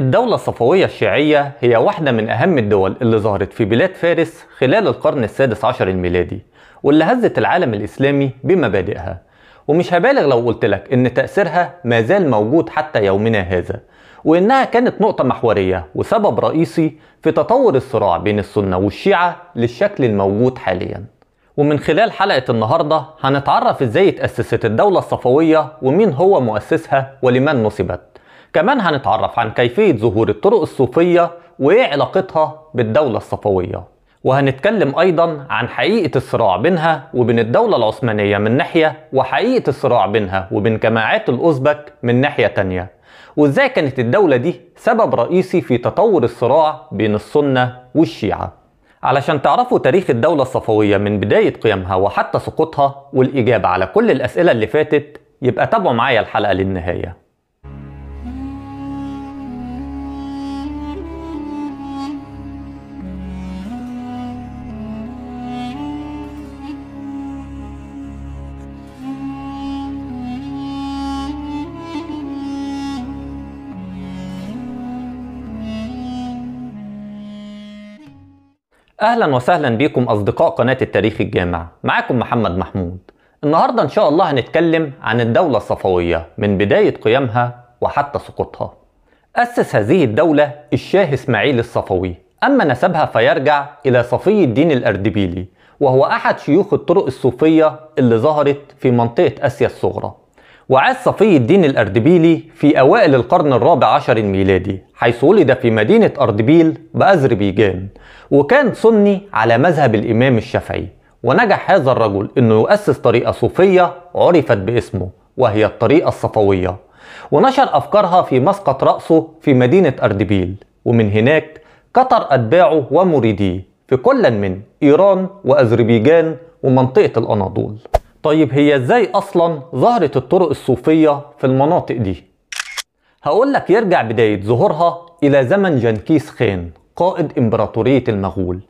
الدولة الصفوية الشيعية هي واحدة من أهم الدول اللي ظهرت في بلاد فارس خلال القرن السادس عشر الميلادي واللي هزت العالم الإسلامي بمبادئها ومش هبالغ لو قلتلك إن تأثيرها ما زال موجود حتى يومنا هذا وإنها كانت نقطة محورية وسبب رئيسي في تطور الصراع بين السنة والشيعة للشكل الموجود حالياً ومن خلال حلقة النهاردة هنتعرف إزاي اتأسست الدولة الصفوية ومين هو مؤسسها ولمن نصبت كمان هنتعرف عن كيفية ظهور الطرق الصوفية وإيه علاقتها بالدولة الصفوية وهنتكلم أيضا عن حقيقة الصراع بينها وبين الدولة العثمانية من ناحية وحقيقة الصراع بينها وبين جماعات الأوزبك من ناحية تانية وإزاي كانت الدولة دي سبب رئيسي في تطور الصراع بين السنة والشيعة علشان تعرفوا تاريخ الدولة الصفوية من بداية قيامها وحتى سقوطها والإجابة على كل الأسئلة اللي فاتت يبقى تابعوا معايا الحلقة للنهاية اهلا وسهلا بكم اصدقاء قناه التاريخ الجامع معاكم محمد محمود النهارده ان شاء الله هنتكلم عن الدوله الصفويه من بدايه قيامها وحتى سقوطها اسس هذه الدوله الشاه اسماعيل الصفوي اما نسبها فيرجع الى صفي الدين الاردبيلي وهو احد شيوخ الطرق الصوفيه اللي ظهرت في منطقه اسيا الصغرى وعاد صفي الدين الأردبيلي في أوائل القرن الرابع عشر الميلادي حيث ولد في مدينة أردبيل بأذربيجان وكان سني على مذهب الإمام الشافعي ونجح هذا الرجل أنه يؤسس طريقة صوفية عرفت باسمه وهي الطريقة الصفوية ونشر أفكارها في مسقط رأسه في مدينة أردبيل ومن هناك كتر أتباعه ومريديه في كل من إيران وأذربيجان ومنطقة الأناضول طيب هي ازاي اصلا ظهرت الطرق الصوفية في المناطق دي؟ هقولك يرجع بداية ظهورها الى زمن جنكيز خان قائد امبراطورية المغول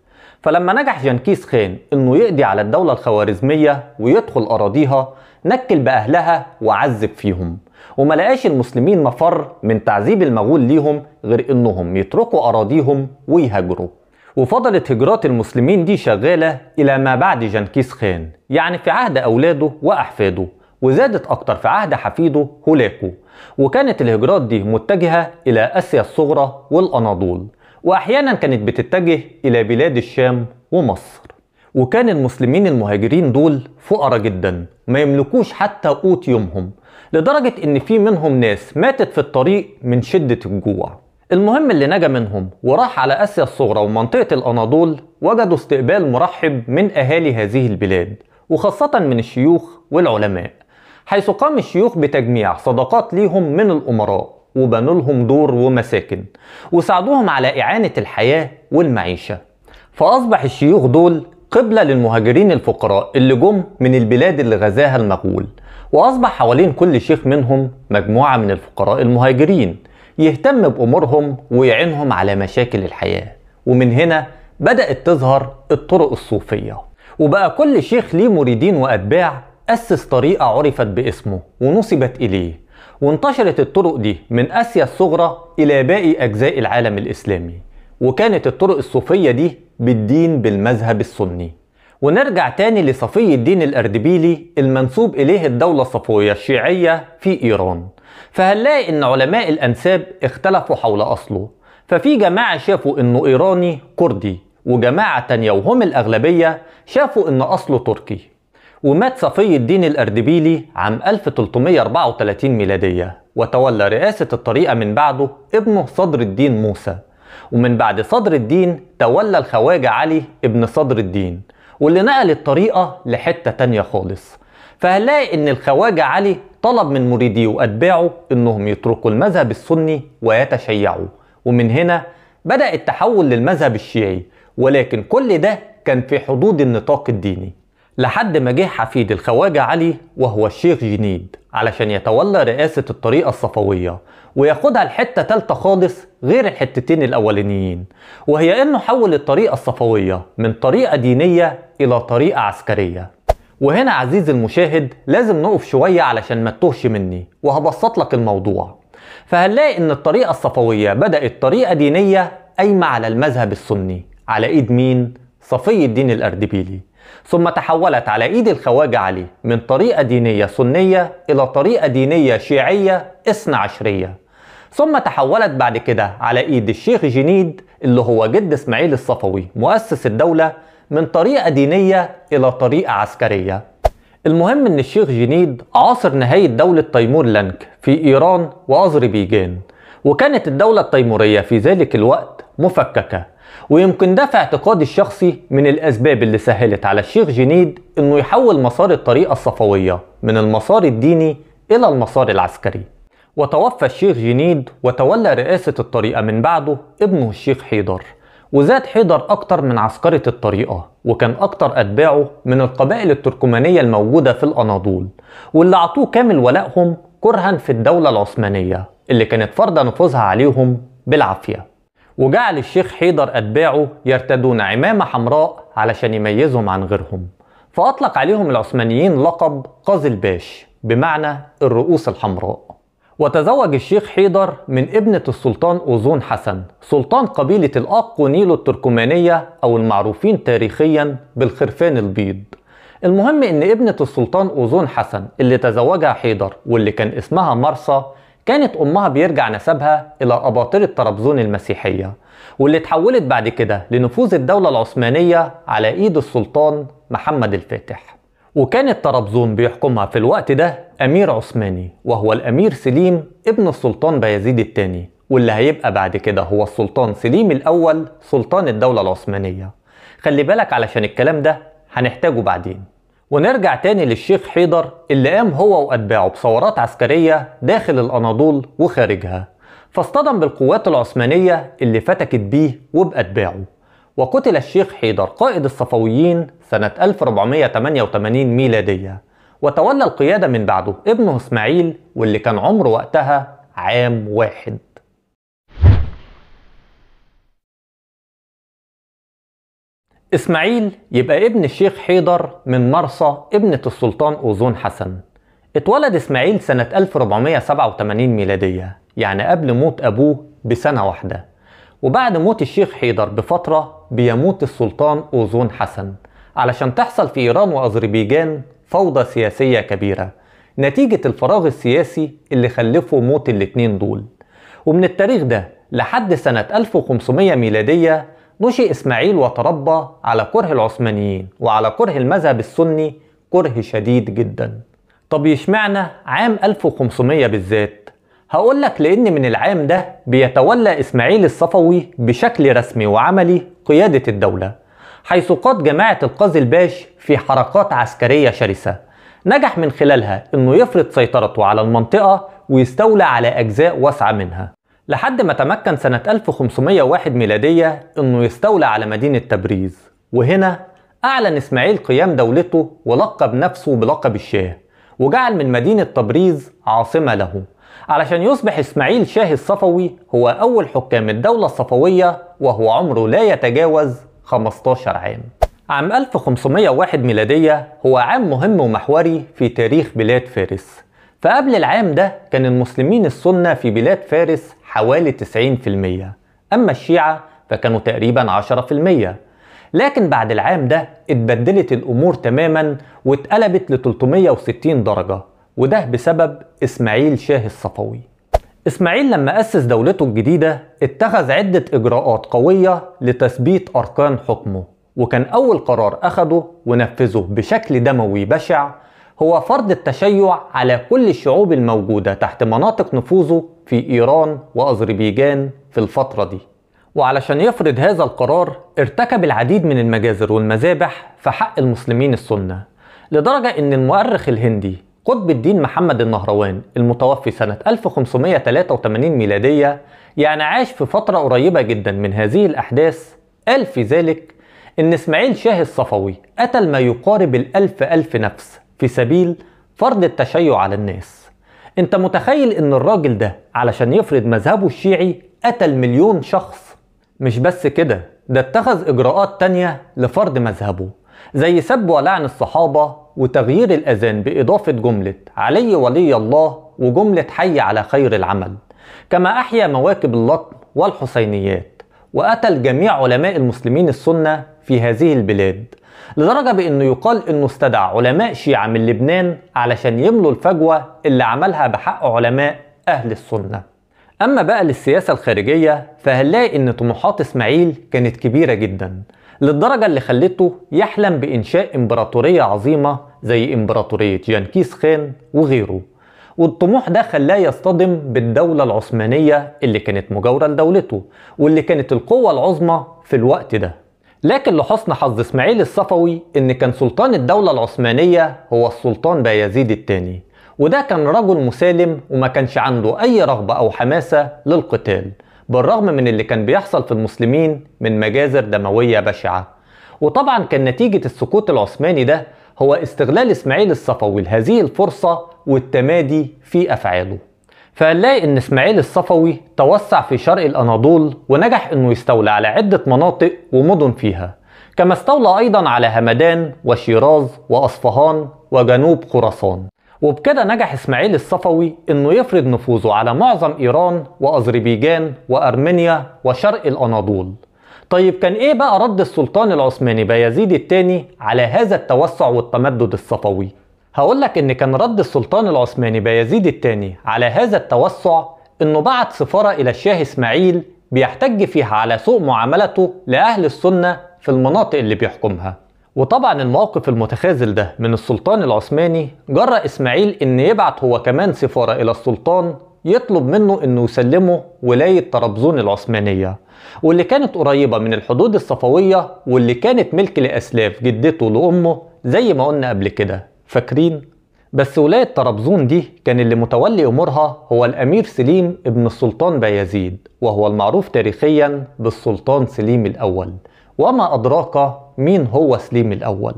فلما نجح جنكيز خان انه يقضي على الدولة الخوارزمية ويدخل اراضيها نكل باهلها وعذب فيهم وما لقاش المسلمين مفر من تعذيب المغول ليهم غير انهم يتركوا اراضيهم ويهاجروا وفضلت هجرات المسلمين دي شغالة إلى ما بعد جنكيز خان يعني في عهد أولاده وأحفاده وزادت أكتر في عهد حفيده هولاكو وكانت الهجرات دي متجهة إلى آسيا الصغرى والأناضول وأحيانا كانت بتتجه إلى بلاد الشام ومصر وكان المسلمين المهاجرين دول فقراء جدا ما يملكوش حتى قوت يومهم لدرجة إن في منهم ناس ماتت في الطريق من شدة الجوع المهم اللي نجا منهم وراح على آسيا الصغرى ومنطقة الأناضول وجدوا استقبال مرحب من أهالي هذه البلاد وخاصة من الشيوخ والعلماء حيث قام الشيوخ بتجميع صدقات ليهم من الأمراء وبنوا لهم دور ومساكن وساعدوهم على إعانة الحياة والمعيشة فأصبح الشيوخ دول قبلة للمهاجرين الفقراء اللي جم من البلاد اللي غزاها المغول وأصبح حوالين كل شيخ منهم مجموعة من الفقراء المهاجرين يهتم بأمورهم ويعينهم على مشاكل الحياة ومن هنا بدأت تظهر الطرق الصوفية وبقى كل شيخ ليه مريدين وأتباع أسس طريقة عرفت باسمه ونصبت إليه وانتشرت الطرق دي من آسيا الصغرى إلى باقي أجزاء العالم الإسلامي وكانت الطرق الصوفية دي بالدين بالمذهب السني ونرجع تاني لصفي الدين الأردبيلي المنسوب إليه الدولة الصفوية الشيعية في إيران فهنلاقي ان علماء الانساب اختلفوا حول اصله ففي جماعة شافوا انه ايراني كردي وجماعة تانية وهم الاغلبية شافوا ان اصله تركي ومات صفي الدين الاردبيلي عام 1334 ميلادية وتولى رئاسة الطريقة من بعده ابنه صدر الدين موسى ومن بعد صدر الدين تولى الخواجة علي ابن صدر الدين واللي نقل الطريقة لحتة تانية خالص فهنلاقي ان الخواجه علي طلب من مريديه واتباعه انهم يتركوا المذهب السني ويتشيعوا ومن هنا بدا التحول للمذهب الشيعي ولكن كل ده كان في حدود النطاق الديني لحد ما جه حفيد الخواجه علي وهو الشيخ جنيد علشان يتولى رئاسه الطريقه الصفويه وياخدها الحته تالته خالص غير الحتتين الاولانيين وهي انه حول الطريقه الصفويه من طريقه دينيه الى طريقه عسكريه وهنا عزيزي المشاهد لازم نقف شوية علشان ما تتوهش مني وهبسط لك الموضوع فهنلاقي ان الطريقة الصفوية بدأت طريقة دينية قايمة على المذهب السني على ايد مين؟ صفي الدين الاردبيلي ثم تحولت على ايد الخواجة علي من طريقة دينية سنية الى طريقة دينية شيعية اثنى عشرية ثم تحولت بعد كده على ايد الشيخ جنيد اللي هو جد اسماعيل الصفوي مؤسس الدولة من طريقة دينية إلى طريقة عسكرية المهم إن الشيخ جنيد عاصر نهاية دولة تيمور لنك في إيران وأذربيجان وكانت الدولة التيمورية في ذلك الوقت مفككة ويمكن ده في اعتقادي الشخصي من الأسباب اللي سهلت على الشيخ جنيد إنه يحول مسار الطريقة الصفوية من المسار الديني إلى المسار العسكري وتوفى الشيخ جنيد وتولى رئاسة الطريقة من بعده ابنه الشيخ حيدر وزاد حيدر أكتر من عسكرة الطريقة وكان أكتر أتباعه من القبائل التركمانية الموجودة في الأناضول واللي عطوه كامل ولائهم كرها في الدولة العثمانية اللي كانت فرض نفوذها عليهم بالعافية وجعل الشيخ حيدر أتباعه يرتدون عمامة حمراء علشان يميزهم عن غيرهم فأطلق عليهم العثمانيين لقب قاز الباش بمعنى الرؤوس الحمراء وتزوج الشيخ حيدر من ابنة السلطان أوزون حسن سلطان قبيلة الأق ونيلو التركمانية أو المعروفين تاريخيا بالخرفان البيض المهم ان ابنة السلطان أوزون حسن اللي تزوجها حيدر واللي كان اسمها مرسى كانت أمها بيرجع نسبها إلى أباطرة طرابزون المسيحية واللي تحولت بعد كده لنفوذ الدولة العثمانية على إيد السلطان محمد الفاتح وكانت طرابزون بيحكمها في الوقت ده أمير عثماني وهو الأمير سليم ابن السلطان بايزيد الثاني واللي هيبقى بعد كده هو السلطان سليم الأول سلطان الدولة العثمانية خلي بالك علشان الكلام ده هنحتاجه بعدين ونرجع تاني للشيخ حيدر اللي قام هو وأتباعه بثورات عسكرية داخل الأناضول وخارجها فاصطدم بالقوات العثمانية اللي فتكت بيه وبأتباعه وقتل الشيخ حيدر قائد الصفويين سنة 1488 ميلادية وتولى القيادة من بعده ابنه اسماعيل واللي كان عمره وقتها عام واحد اسماعيل يبقى ابن الشيخ حيدر من مرسى ابنة السلطان أوزون حسن اتولد اسماعيل سنة 1487 ميلادية يعني قبل موت أبوه بسنة واحدة وبعد موت الشيخ حيدر بفترة بيموت السلطان أوزون حسن علشان تحصل في إيران وأذربيجان فوضى سياسية كبيرة نتيجة الفراغ السياسي اللي خلفه موت الاتنين دول ومن التاريخ ده لحد سنة 1500 ميلادية نشئ إسماعيل وتربى على كره العثمانيين وعلى كره المذهب السني كره شديد جدا طب يشمعنا عام 1500 بالذات هقول لك لأن من العام ده بيتولى إسماعيل الصفوي بشكل رسمي وعملي قيادة الدولة حيث قاد جماعة القاضي الباش في حركات عسكرية شرسة نجح من خلالها أنه يفرض سيطرته على المنطقة ويستولى على أجزاء واسعة منها لحد ما تمكن سنة 1501 ميلادية أنه يستولى على مدينة تبريز وهنا أعلن إسماعيل قيام دولته ولقب نفسه بلقب الشاه وجعل من مدينة تبريز عاصمة له علشان يصبح إسماعيل شاه الصفوي هو أول حكام الدولة الصفوية وهو عمره لا يتجاوز 15 عام عام 1501 ميلادية هو عام مهم ومحوري في تاريخ بلاد فارس فقبل العام ده كان المسلمين السنة في بلاد فارس حوالي 90% أما الشيعة فكانوا تقريبا 10% لكن بعد العام ده اتبدلت الأمور تماما واتقلبت ل 360 درجة وده بسبب إسماعيل شاه الصفوي إسماعيل لما أسس دولته الجديدة اتخذ عدة إجراءات قوية لتثبيت أركان حكمه وكان أول قرار أخده ونفذه بشكل دموي بشع هو فرض التشيع على كل الشعوب الموجودة تحت مناطق نفوذه في إيران وأذربيجان في الفترة دي وعلشان يفرض هذا القرار ارتكب العديد من المجازر والمذابح في حق المسلمين السنة لدرجة أن المؤرخ الهندي قطب الدين محمد النهروان المتوفي سنة 1583 ميلادية يعني عاش في فترة قريبة جدا من هذه الأحداث قال في ذلك إن إسماعيل شاه الصفوي قتل ما يقارب الألف ألف نفس في سبيل فرض التشيع على الناس انت متخيل ان الراجل ده علشان يفرض مذهبه الشيعي قتل مليون شخص مش بس كده ده اتخذ اجراءات تانية لفرض مذهبه زي سب ولعن الصحابة وتغيير الأذان بإضافة جملة علي ولي الله وجملة حي على خير العمل كما أحيا مواكب اللطم والحسينيات وقتل جميع علماء المسلمين السنة في هذه البلاد لدرجة بأنه يقال أنه استدعى علماء شيعة من لبنان علشان يملوا الفجوة اللي عملها بحق علماء أهل السنة أما بقى للسياسة الخارجية فهنلاقي أن طموحات إسماعيل كانت كبيرة جدا للدرجة اللي خلته يحلم بإنشاء إمبراطورية عظيمة زي إمبراطورية جانكيس خان وغيره والطموح ده خلاه يصطدم بالدولة العثمانية اللي كانت مجاورة لدولته واللي كانت القوة العظمى في الوقت ده لكن لحسن حظ اسماعيل الصفوي ان كان سلطان الدولة العثمانية هو السلطان بايزيد الثاني وده كان رجل مسالم وما كانش عنده اي رغبة او حماسة للقتال بالرغم من اللي كان بيحصل في المسلمين من مجازر دموية بشعة وطبعا كان نتيجة السقوط العثماني ده هو استغلال اسماعيل الصفوي لهذه الفرصة والتمادي في أفعاله فهنلاقي ان اسماعيل الصفوي توسع في شرق الاناضول ونجح انه يستولى على عدة مناطق ومدن فيها كما استولى ايضا على همدان وشيراز واصفهان وجنوب خراسان وبكده نجح اسماعيل الصفوي انه يفرض نفوذه على معظم ايران واذربيجان وارمينيا وشرق الاناضول طيب كان ايه بقى رد السلطان العثماني بايزيد الثاني على هذا التوسع والتمدد الصفوي هقولك ان كان رد السلطان العثماني بايزيد الثاني على هذا التوسع انه بعت سفارة الى الشاه اسماعيل بيحتج فيها على سوء معاملته لاهل السنة في المناطق اللي بيحكمها وطبعا الموقف المتخاذل ده من السلطان العثماني جرى إسماعيل إن يبعت هو كمان سفارة إلى السلطان يطلب منه إنه يسلمه ولاية طرابزون العثمانية واللي كانت قريبة من الحدود الصفوية واللي كانت ملك لأسلاف جدته لأمه زي ما قلنا قبل كده فاكرين؟ بس ولاية طرابزون دي كان اللي متولي أمورها هو الأمير سليم ابن السلطان بايزيد وهو المعروف تاريخيا بالسلطان سليم الأول وما أدراك مين هو سليم الأول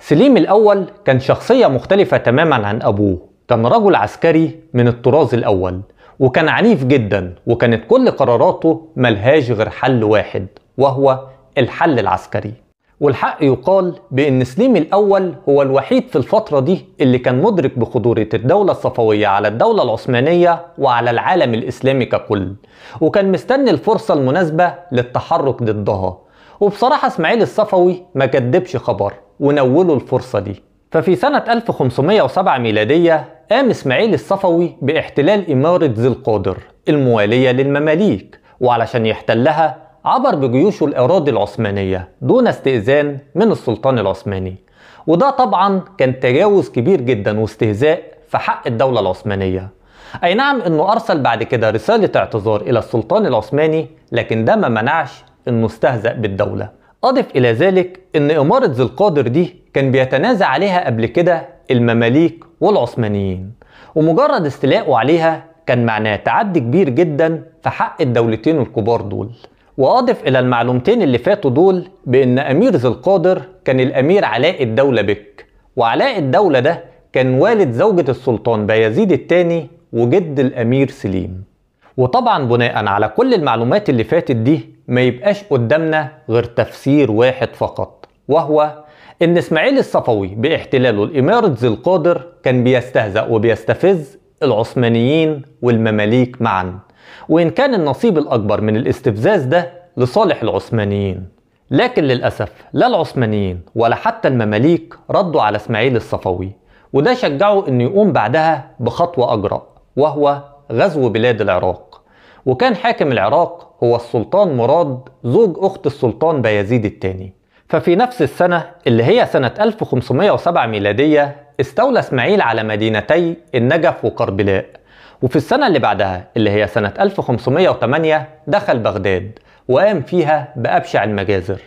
سليم الأول كان شخصية مختلفة تماما عن أبوه كان رجل عسكري من الطراز الأول وكان عنيف جدا وكانت كل قراراته ملهاش غير حل واحد وهو الحل العسكري والحق يقال بأن سليم الأول هو الوحيد في الفترة دي اللي كان مدرك بخضورة الدولة الصفوية على الدولة العثمانية وعلى العالم الإسلامي ككل وكان مستني الفرصة المناسبة للتحرك ضدها وبصراحة اسماعيل الصفوي ما كدبش خبر ونوله الفرصة دي ففي سنة 1507 ميلادية قام اسماعيل الصفوي باحتلال إمارة ذي القادر الموالية للمماليك وعلشان يحتلها عبر بجيوشه الأراضي العثمانية دون استئذان من السلطان العثماني وده طبعا كان تجاوز كبير جدا واستهزاء في حق الدولة العثمانية أي نعم أنه أرسل بعد كده رسالة اعتذار إلى السلطان العثماني لكن ده ما منعش انه استهزأ بالدولة أضف إلى ذلك أن إمارة ذي القادر دي كان بيتنازع عليها قبل كده المماليك والعثمانيين ومجرد استيلاءه عليها كان معناه تعدي كبير جدا في حق الدولتين الكبار دول وأضف إلى المعلومتين اللي فاتوا دول بأن أمير ذي القادر كان الأمير علاء الدولة بك وعلاء الدولة ده كان والد زوجة السلطان بايزيد الثاني وجد الأمير سليم وطبعا بناء على كل المعلومات اللي فاتت دي ما يبقاش قدامنا غير تفسير واحد فقط وهو ان اسماعيل الصفوي باحتلاله الامارة ذي القادر كان بيستهزأ وبيستفز العثمانيين والمماليك معا وان كان النصيب الاكبر من الاستفزاز ده لصالح العثمانيين لكن للاسف لا العثمانيين ولا حتى المماليك ردوا على اسماعيل الصفوي وده شجعه انه يقوم بعدها بخطوه اجرأ وهو غزو بلاد العراق وكان حاكم العراق هو السلطان مراد زوج أخت السلطان بايزيد الثاني ففي نفس السنة اللي هي سنة 1507 ميلادية استولى إسماعيل على مدينتي النجف وقربلاء وفي السنة اللي بعدها اللي هي سنة 1508 دخل بغداد وقام فيها بأبشع المجازر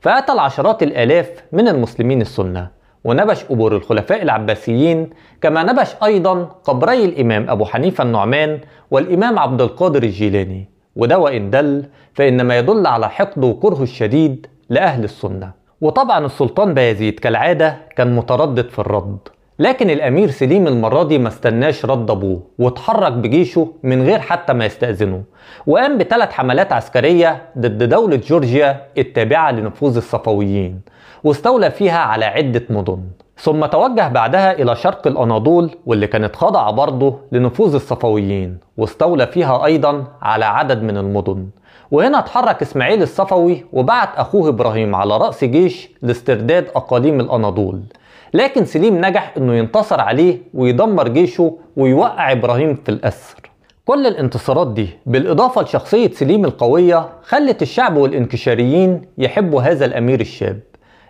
فقتل عشرات الآلاف من المسلمين السنة ونبش قبور الخلفاء العباسيين كما نبش أيضا قبري الإمام أبو حنيفة النعمان والإمام عبد القادر الجيلاني وده وإن دل فإنما يدل على حقده وكرهه الشديد لأهل السنة وطبعا السلطان بايزيد كالعادة كان متردد في الرد لكن الأمير سليم المرة دي ما استناش رد أبوه واتحرك بجيشه من غير حتى ما يستأذنه وقام بثلاث حملات عسكرية ضد دولة جورجيا التابعة لنفوذ الصفويين واستولى فيها على عدة مدن ثم توجه بعدها إلى شرق الأناضول واللي كانت خاضعة برضه لنفوذ الصفويين واستولى فيها أيضا على عدد من المدن وهنا اتحرك إسماعيل الصفوي وبعت أخوه إبراهيم على رأس جيش لاسترداد أقاليم الأناضول لكن سليم نجح انه ينتصر عليه ويدمر جيشه ويوقع ابراهيم في الاسر كل الانتصارات دي بالاضافه لشخصيه سليم القويه خلت الشعب والانكشاريين يحبوا هذا الامير الشاب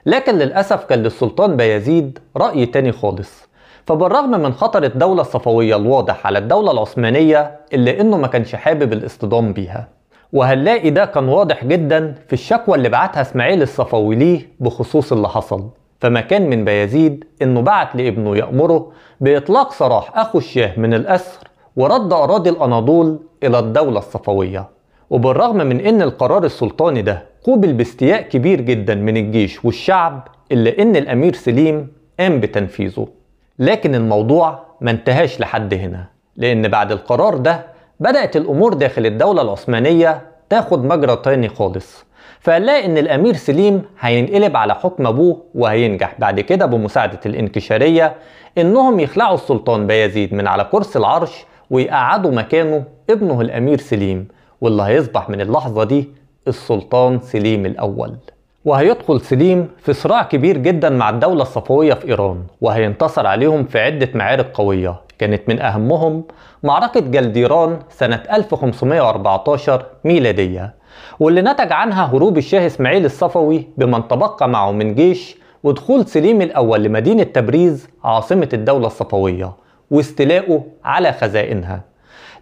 لكن للأسف كان للسلطان بايزيد رأي تاني خالص فبالرغم من خطر الدولة الصفوية الواضح على الدولة العثمانية إلا إنه ما كانش حابب الاصطدام بيها وهنلاقي ده كان واضح جدا في الشكوى اللي بعتها اسماعيل الصفوي ليه بخصوص اللي حصل فما كان من بايزيد انه بعت لابنه يأمره بإطلاق سراح أخو الشاه من الأسر ورد أراضي الأناضول إلى الدولة الصفوية وبالرغم من أن القرار السلطاني ده قوبل باستياء كبير جدا من الجيش والشعب إلا إن الأمير سليم قام بتنفيذه لكن الموضوع ما انتهاش لحد هنا لأن بعد القرار ده بدأت الأمور داخل الدولة العثمانية تاخد مجرى تاني خالص فقال ان الامير سليم هينقلب على حكم ابوه وهينجح بعد كده بمساعده الانكشاريه انهم يخلعوا السلطان بايزيد من على كرسي العرش ويقعدوا مكانه ابنه الامير سليم واللي هيصبح من اللحظه دي السلطان سليم الأول وهيدخل سليم في صراع كبير جدا مع الدولة الصفوية في إيران وهينتصر عليهم في عدة معارك قوية كانت من أهمهم معركة جلديران سنة 1514 ميلادية واللي نتج عنها هروب الشاه إسماعيل الصفوي بمن تبقى معه من جيش ودخول سليم الأول لمدينة تبريز عاصمة الدولة الصفوية واستلاؤه على خزائنها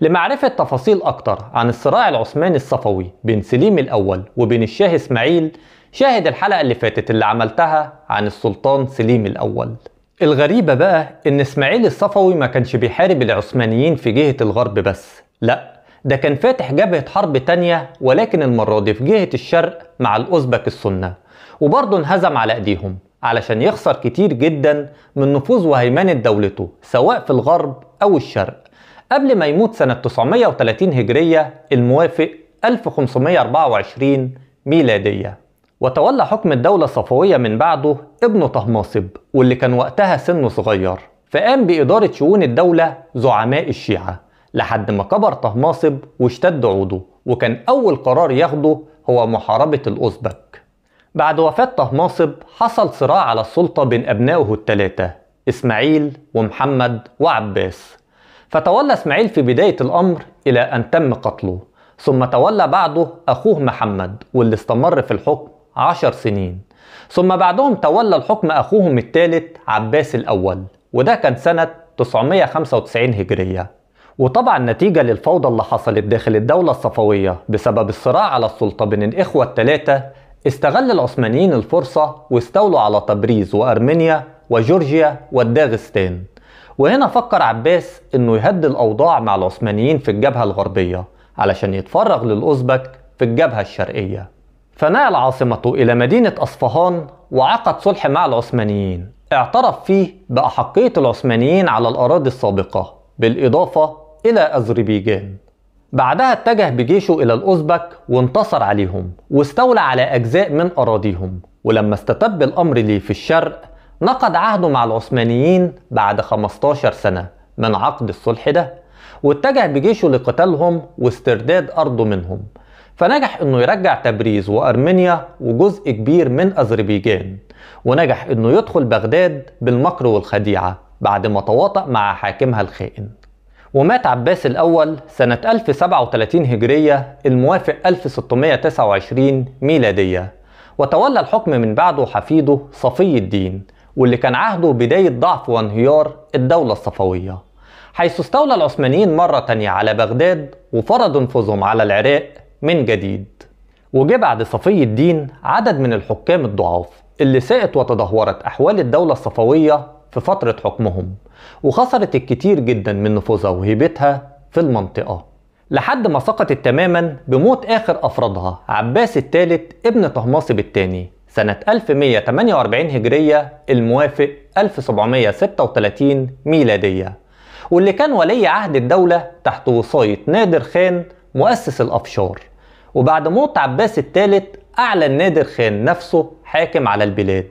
لمعرفة تفاصيل أكتر عن الصراع العثماني الصفوي بين سليم الأول وبين الشاه إسماعيل شاهد الحلقة اللي فاتت اللي عملتها عن السلطان سليم الأول الغريبة بقى إن إسماعيل الصفوي ما كانش بيحارب العثمانيين في جهة الغرب بس لأ ده كان فاتح جبهة حرب تانية ولكن المرة دي في جهة الشرق مع الأوزبك السنة وبرضه انهزم على أيديهم علشان يخسر كتير جدا من نفوذ وهيمنة دولته سواء في الغرب أو الشرق قبل ما يموت سنة 930 هجرية الموافق 1524 ميلادية وتولى حكم الدولة الصفوية من بعده ابنه طهماسب واللي كان وقتها سنه صغير فقام بإدارة شؤون الدولة زعماء الشيعة لحد ما كبر طهماسب واشتد عوده وكان أول قرار ياخده هو محاربة الأوزبك بعد وفاة طهماسب حصل صراع على السلطة بين أبنائه الثلاثة إسماعيل ومحمد وعباس فتولى اسماعيل في بداية الأمر إلى أن تم قتله ثم تولى بعده أخوه محمد واللي استمر في الحكم عشر سنين ثم بعدهم تولى الحكم أخوهم الثالث عباس الأول وده كان سنة 995 هجرية وطبعا نتيجة للفوضى اللي حصلت داخل الدولة الصفوية بسبب الصراع على السلطة بين الإخوة الثلاثة استغل العثمانيين الفرصة واستولوا على تبريز وأرمينيا وجورجيا والداغستان وهنا فكر عباس انه يهدي الاوضاع مع العثمانيين في الجبهه الغربيه علشان يتفرغ للاوزبك في الجبهه الشرقيه فنقل عاصمته الى مدينه اصفهان وعقد صلح مع العثمانيين اعترف فيه باحقيه العثمانيين على الاراضي السابقه بالاضافه الى اذربيجان بعدها اتجه بجيشه الى الاوزبك وانتصر عليهم واستولى على اجزاء من اراضيهم ولما استتب الامر ليه في الشرق نقض عهده مع العثمانيين بعد 15 سنة من عقد الصلح ده واتجه بجيشه لقتالهم واسترداد أرضه منهم فنجح انه يرجع تبريز وارمينيا وجزء كبير من اذربيجان ونجح انه يدخل بغداد بالمكر والخديعه بعد ما تواطأ مع حاكمها الخائن ومات عباس الاول سنه 1037 هجريه الموافق 1629 ميلاديه وتولى الحكم من بعده حفيده صفي الدين واللي كان عهده بداية ضعف وانهيار الدولة الصفوية حيث استولى العثمانيين مرة تانية على بغداد وفرضوا نفوذهم على العراق من جديد وجه بعد صفي الدين عدد من الحكام الضعاف اللي ساءت وتدهورت أحوال الدولة الصفوية في فترة حكمهم وخسرت الكتير جدا من نفوذها وهيبتها في المنطقة لحد ما سقطت تماما بموت آخر أفرادها عباس الثالث ابن طهماسب الثاني سنة 1148 هجرية الموافق 1736 ميلادية واللي كان ولي عهد الدولة تحت وصاية نادر خان مؤسس الأفشار وبعد موت عباس الثالث أعلن نادر خان نفسه حاكم على البلاد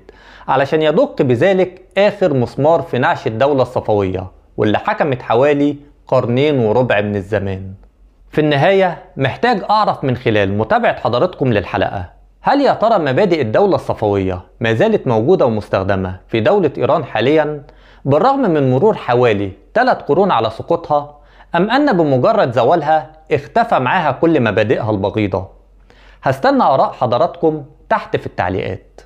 علشان يدق بذلك آخر مسمار في نعش الدولة الصفوية واللي حكمت حوالي قرنين وربع من الزمان في النهاية محتاج أعرف من خلال متابعة حضراتكم للحلقة هل يا ترى مبادئ الدولة الصفوية ما زالت موجودة ومستخدمة في دولة إيران حاليا بالرغم من مرور حوالي ثلاث قرون على سقوطها أم أن بمجرد زوالها اختفى معاها كل مبادئها البغيضة هستنى آراء حضراتكم تحت في التعليقات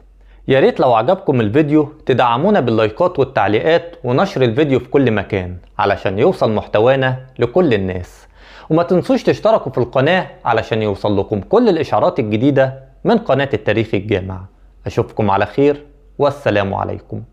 ياريت لو عجبكم الفيديو تدعمونا باللايكات والتعليقات ونشر الفيديو في كل مكان علشان يوصل محتوانا لكل الناس وما تنسوش تشتركوا في القناة علشان يوصل لكم كل الإشعارات الجديدة من قناة التاريخ الجامع أشوفكم على خير والسلام عليكم